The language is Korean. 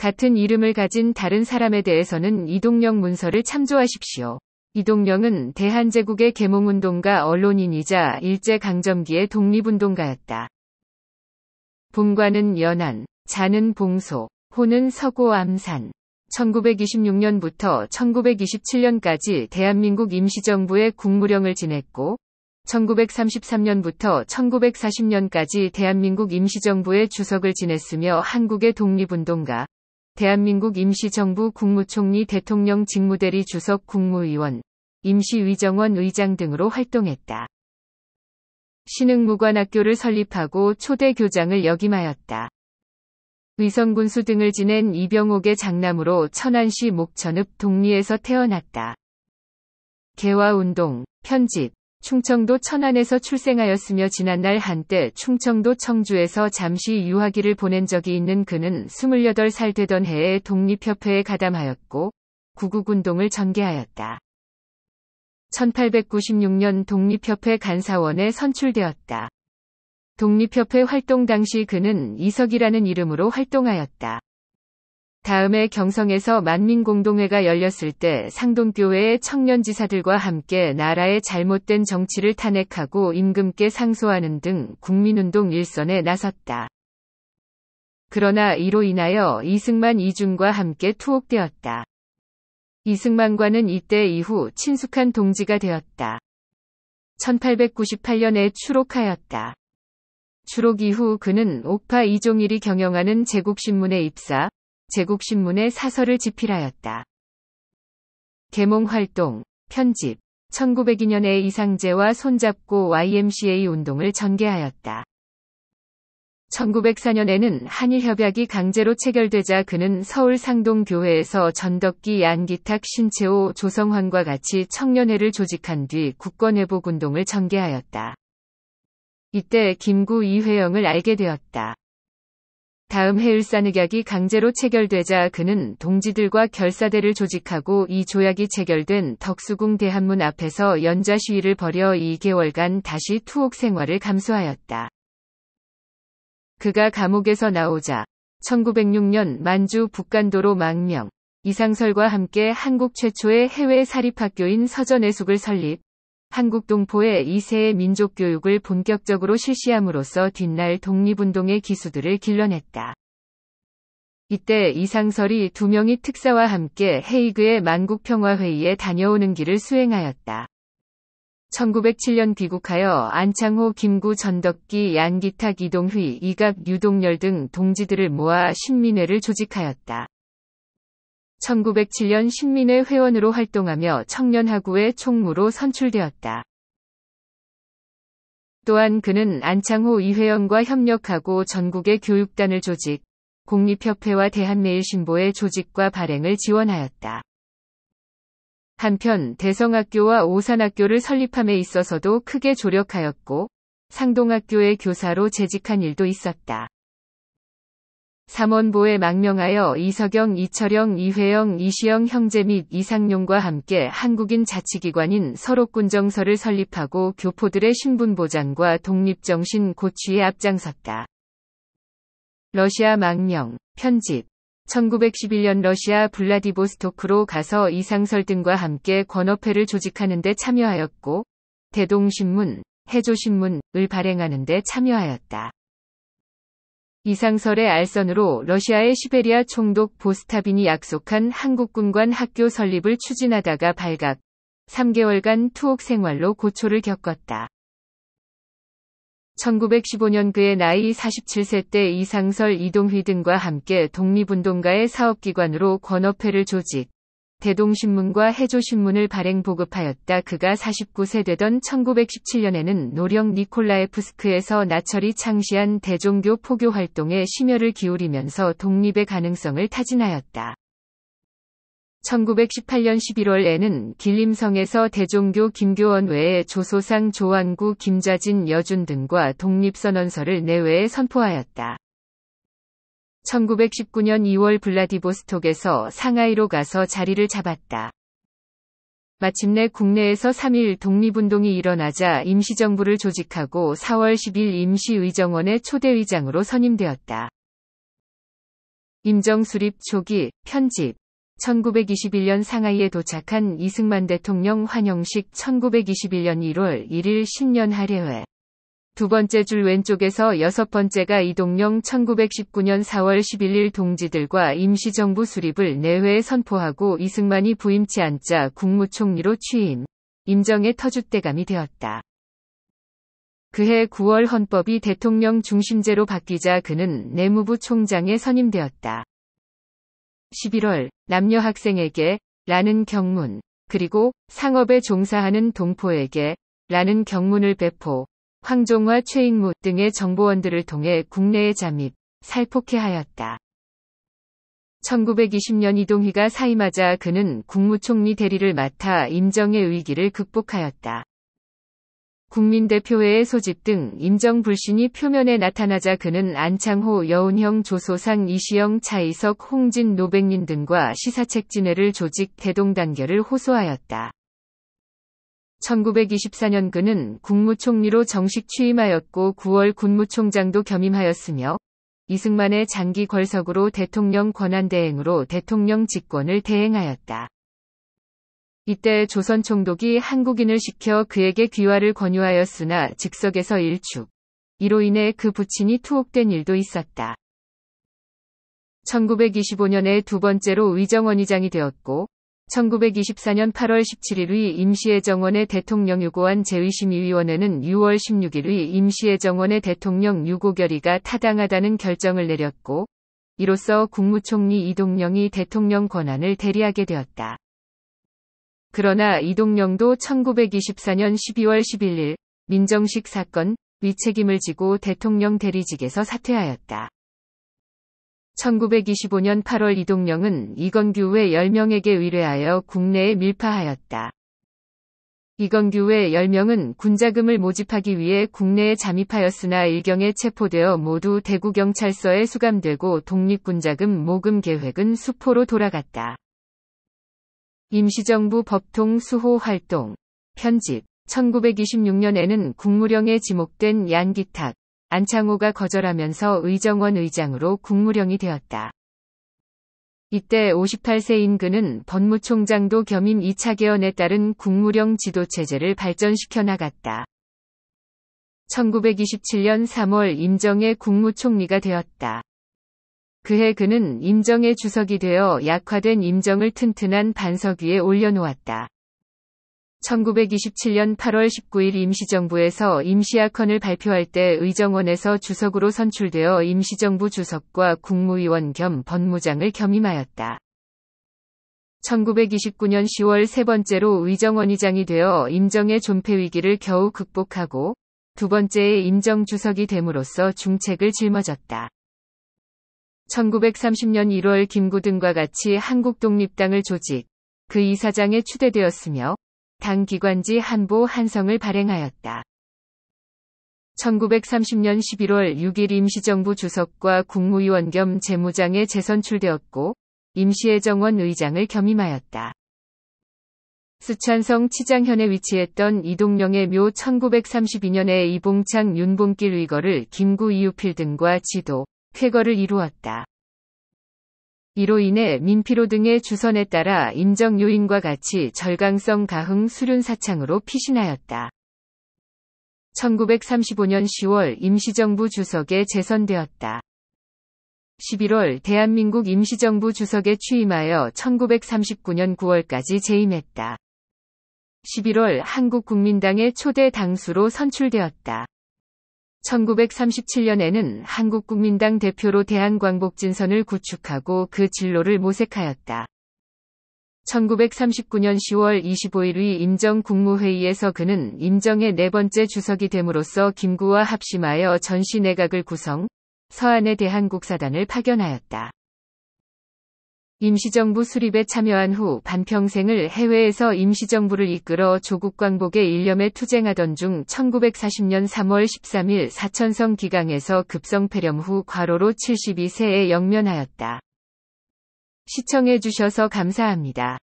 같은 이름을 가진 다른 사람에 대해서는 이동령 문서를 참조하십시오. 이동령은 대한제국의 계몽운동가 언론인이자 일제강점기의 독립운동가였다. 봄과는 연안, 자는 봉소, 호는 서고암산. 1926년부터 1927년까지 대한민국 임시정부의 국무령을 지냈고, 1933년부터 1940년까지 대한민국 임시정부의 주석을 지냈으며 한국의 독립운동가, 대한민국 임시정부 국무총리 대통령 직무대리 주석 국무위원, 임시의정원 의장 등으로 활동했다. 신흥무관학교를 설립하고 초대 교장을 역임하였다. 위성군수 등을 지낸 이병옥의 장남으로 천안시 목천읍 동리에서 태어났다. 개화운동, 편집, 충청도 천안에서 출생하였으며 지난날 한때 충청도 청주에서 잠시 유학기를 보낸 적이 있는 그는 28살 되던 해에 독립협회에 가담하였고 구국운동을 전개하였다. 1896년 독립협회 간사원에 선출되었다. 독립협회 활동 당시 그는 이석이라는 이름으로 활동하였다. 다음에 경성에서 만민공동회가 열렸을 때 상동교회의 청년지사들과 함께 나라의 잘못된 정치를 탄핵하고 임금께 상소하는 등 국민운동 일선에 나섰다. 그러나 이로 인하여 이승만 이준과 함께 투옥되었다. 이승만과는 이때 이후 친숙한 동지가 되었다. 1898년에 추록하였다. 추록 이후 그는 옥파 이종일이 경영하는 제국신문에 입사, 제국신문의 사설을 집필하였다. 계몽활동, 편집, 1902년에 이상재와 손잡고 YMCA 운동을 전개하였다. 1904년에는 한일협약이 강제로 체결되자 그는 서울 상동교회에서 전덕기 안기탁 신채호 조성환과 같이 청년회를 조직한 뒤 국권회복운동을 전개하였다. 이때 김구 이회영을 알게 되었다. 다음 해 을산흑약이 강제로 체결되자 그는 동지들과 결사대를 조직하고 이 조약이 체결된 덕수궁 대한문 앞에서 연좌 시위를 벌여 2개월간 다시 투옥 생활을 감수하였다. 그가 감옥에서 나오자 1906년 만주 북간도로 망명, 이상설과 함께 한국 최초의 해외 사립학교인 서전해숙을 설립, 한국 동포의 2세의 민족 교육을 본격적으로 실시함으로써 뒷날 독립운동의 기수들을 길러냈다. 이때 이상설이 두 명의 특사와 함께 헤이그의 만국평화회의에 다녀오는 길을 수행하였다. 1907년 귀국하여 안창호, 김구, 전덕기, 양기탁, 이동휘, 이갑, 유동열 등 동지들을 모아 신민회를 조직하였다. 1907년 신민회 회원으로 활동하며 청년하구의 총무로 선출되었다. 또한 그는 안창호 이회영과 협력하고 전국의 교육단을 조직, 공립협회와 대한매일신보의 조직과 발행을 지원하였다. 한편 대성학교와 오산학교를 설립함에 있어서도 크게 조력하였고 상동학교의 교사로 재직한 일도 있었다. 삼원보에 망명하여 이석영, 이철영, 이회영, 이시영 형제 및 이상용과 함께 한국인 자치기관인 서록군정서를 설립하고 교포들의 신분보장과 독립정신 고취에 앞장섰다. 러시아 망명, 편집 1911년 러시아 블라디보스토크로 가서 이상설 등과 함께 권업회를 조직하는 데 참여하였고 대동신문, 해조신문을 발행하는 데 참여하였다. 이상설의 알선으로 러시아의 시베리아 총독 보스타빈이 약속한 한국군관 학교 설립을 추진하다가 발각. 3개월간 투옥 생활로 고초를 겪었다. 1915년 그의 나이 47세 때 이상설 이동휘 등과 함께 독립운동가의 사업기관으로 권업회를 조직, 대동신문과 해조신문을 발행 보급하였다. 그가 49세 되던 1917년에는 노령 니콜라에프스크에서 나철이 창시한 대종교 포교 활동에 심혈을 기울이면서 독립의 가능성을 타진하였다. 1918년 11월에는 길림성에서 대종교 김교원 외에 조소상 조완구 김자진 여준 등과 독립선언서를 내외에 선포하였다. 1919년 2월 블라디보스톡에서 상하이로 가서 자리를 잡았다. 마침내 국내에서 3일 독립운동이 일어나자 임시정부를 조직하고 4월 10일 임시의정원의 초대의장으로 선임되었다. 임정 수립 초기 편집 1921년 상하이에 도착한 이승만 대통령 환영식 1921년 1월 1일 10년 할례회 두 번째 줄 왼쪽에서 여섯 번째가 이동령 1919년 4월 11일 동지들과 임시정부 수립을 내외에 선포하고 이승만이 부임치 않자 국무총리로 취임, 임정의 터줏대감이 되었다. 그해 9월 헌법이 대통령 중심제로 바뀌자 그는 내무부 총장에 선임되었다. 11월 남녀 학생에게 라는 경문 그리고 상업에 종사하는 동포에게 라는 경문을 배포 황종화 최인무 등의 정보원들을 통해 국내에 잠입, 살포케하였다. 1920년 이동희가 사임하자 그는 국무총리 대리를 맡아 임정의 위기를 극복하였다. 국민대표회의 소집 등 임정 불신이 표면에 나타나자 그는 안창호, 여운형, 조소상, 이시영, 차이석, 홍진, 노백린 등과 시사책 진해를 조직 대동단결을 호소하였다. 1924년 그는 국무총리로 정식 취임하였고 9월 군무총장도 겸임하였으며 이승만의 장기 걸석으로 대통령 권한대행으로 대통령 직권을 대행하였다. 이때 조선 총독이 한국인을 시켜 그에게 귀화를 권유하였으나 즉석에서 일축. 이로 인해 그 부친이 투옥된 일도 있었다. 1925년에 두 번째로 의정원의장이 되었고 1924년 8월 17일의 임시회정원의 대통령 유고안 제2심의위원회는 6월 16일의 임시회정원의 대통령 유고 결의가 타당하다는 결정을 내렸고 이로써 국무총리 이동령이 대통령 권한을 대리하게 되었다. 그러나 이동령도 1924년 12월 11일 민정식 사건 위책임을 지고 대통령 대리직에서 사퇴하였다. 1925년 8월 이동령은 이건규 외 10명에게 의뢰하여 국내에 밀파하였다. 이건규 외 10명은 군자금을 모집하기 위해 국내에 잠입하였으나 일경에 체포되어 모두 대구경찰서에 수감되고 독립군자금 모금 계획은 수포로 돌아갔다. 임시정부 법통 수호 활동 편집 1926년에는 국무령에 지목된 양기탁, 안창호가 거절하면서 의정원 의장으로 국무령이 되었다. 이때 58세인 그는 법무총장도 겸임 2차 개헌에 따른 국무령 지도체제를 발전시켜 나갔다. 1927년 3월 임정의 국무총리가 되었다. 그해 그는 임정의 주석이 되어 약화된 임정을 튼튼한 반석 위에 올려놓았다. 1927년 8월 19일 임시정부에서 임시약헌을 발표할 때 의정원에서 주석으로 선출되어 임시정부 주석과 국무위원 겸 법무장을 겸임하였다. 1929년 10월 세 번째로 의정원의장이 되어 임정의 존폐 위기를 겨우 극복하고 두 번째의 임정 주석이 됨으로써 중책을 짊어졌다. 1930년 1월 김구 등과 같이 한국 독립당을 조직, 그 이사장에 추대되었으며 당 기관지 한보 한성을 발행하였다. 1930년 11월 6일 임시정부 주석과 국무위원 겸 재무장에 재선출되었고 임시회 정원 의장을 겸임하였다. 수찬성 치장현에 위치했던 이동령의 묘 1932년에 이봉창 윤봉길 의거를 김구 이유필 등과 지도, 쾌거를 이루었다. 이로 인해 민피로 등의 주선에 따라 임정 요인과 같이 절강성 가흥 수륜 사창으로 피신하였다. 1935년 10월 임시정부 주석에 재선되었다. 11월 대한민국 임시정부 주석에 취임하여 1939년 9월까지 재임했다. 11월 한국국민당의 초대 당수로 선출되었다. 1937년에는 한국국민당 대표로 대한광복진선을 구축하고 그 진로를 모색하였다. 1939년 1 0월 25일의 임정국무회의에서 그는 임정의 네 번째 주석이 됨으로써 김구와 합심하여 전시내각을 구성, 서안의 대한국사단을 파견하였다. 임시정부 수립에 참여한 후 반평생을 해외에서 임시정부를 이끌어 조국 광복의 일념에 투쟁하던 중 1940년 3월 13일 사천성 기강에서 급성 폐렴 후 과로로 72세에 영면하였다. 시청해주셔서 감사합니다.